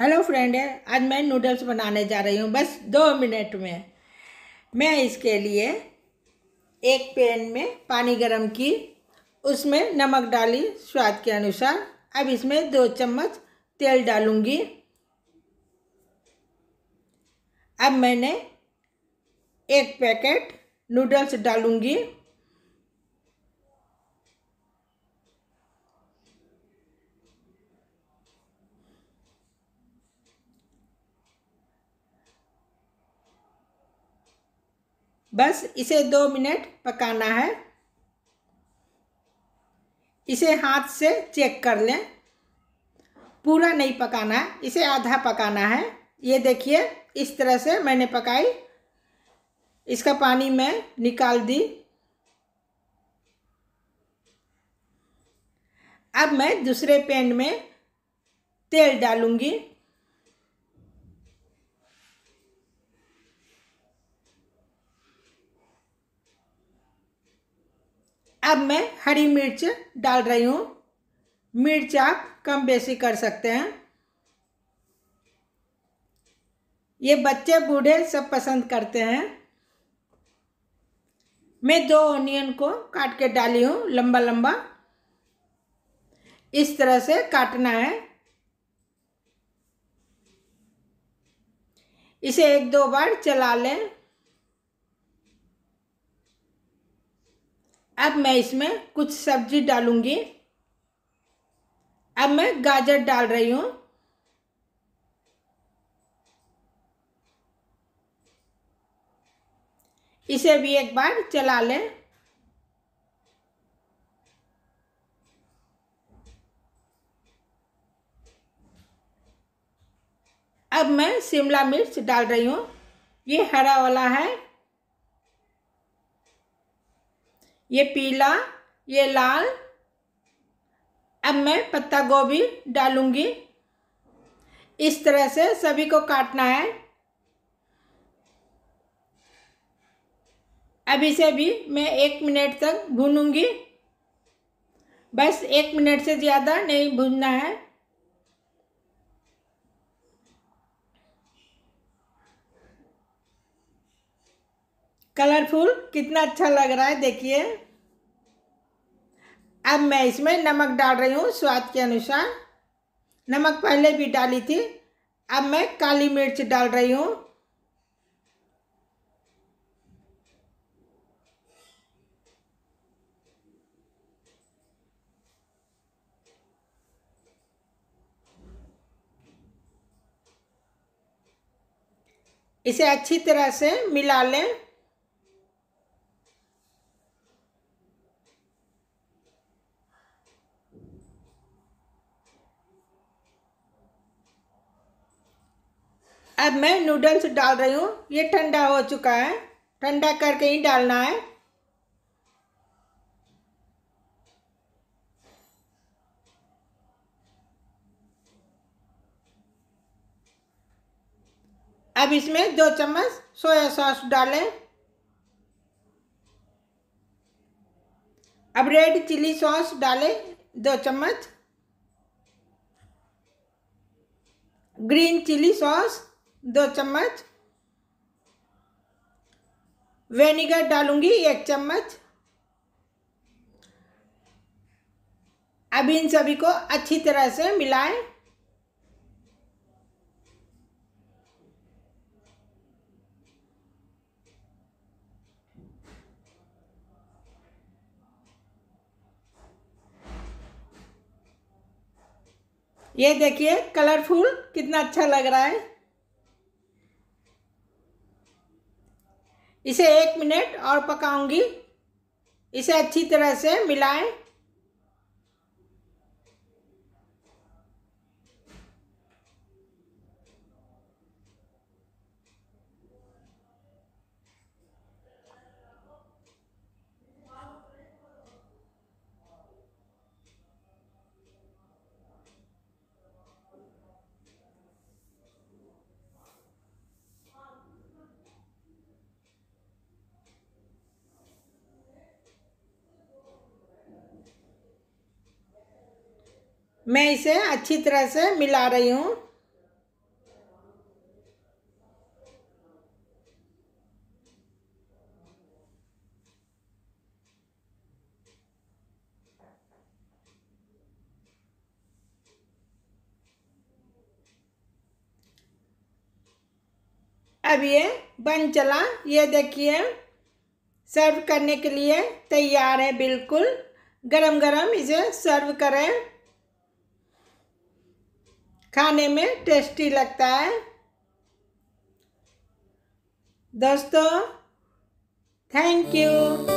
hello friend है आज मैं नूडल्स बनाने जा रही हूँ बस दो मिनट में मैं इसके लिए एक पैन में पानी गरम की उसमें नमक डाली स्वाद के अनुसार अब इसमें दो चम्मच तेल डालूँगी अब मैंने एक पैकेट नूडल्स डालूँगी बस इसे दो मिनट पकाना है इसे हाथ से चेक कर लें पूरा नहीं पकाना है इसे आधा पकाना है ये देखिए इस तरह से मैंने पकाई इसका पानी मैं निकाल दी अब मैं दूसरे पैन में तेल डालूंगी अब मैं हरी मिर्च डाल रही हूँ मिर्च आप कम बेसी कर सकते हैं ये बच्चे बूढ़े सब पसंद करते हैं मैं दो ओनियन को काट के डाली हूँ लंबा लंबा इस तरह से काटना है इसे एक दो बार चला लें अब मैं इसमें कुछ सब्जी डालूंगी अब मैं गाजर डाल रही हूँ इसे भी एक बार चला लें अब मैं शिमला मिर्च डाल रही हूँ ये हरा वाला है ये पीला ये लाल अब मैं पत्ता गोभी डालूँगी इस तरह से सभी को काटना है अभी से भी मैं एक मिनट तक भूनूंगी बस एक मिनट से ज़्यादा नहीं भूनना है कलरफुल कितना अच्छा लग रहा है देखिए अब मैं इसमें नमक डाल रही हूँ स्वाद के अनुसार नमक पहले भी डाली थी अब मैं काली मिर्च डाल रही हूँ इसे अच्छी तरह से मिला लें अब मैं नूडल्स डाल रही हूँ ये ठंडा हो चुका है ठंडा करके ही डालना है अब इसमें दो चम्मच सोया सॉस डालें अब रेड चिली सॉस डालें दो चम्मच ग्रीन चिली सॉस दो चम्मच वेनेगर डालूंगी एक चम्मच अब इन सभी को अच्छी तरह से मिलाएं ये देखिए कलरफुल कितना अच्छा लग रहा है इसे एक मिनट और पकाऊंगी इसे अच्छी तरह से मिलाएं मैं इसे अच्छी तरह से मिला रही हूँ अब ये बन चला ये देखिए सर्व करने के लिए तैयार है बिल्कुल गरम गरम इसे सर्व करें खाने में टेस्टी लगता है दोस्तों थैंक यू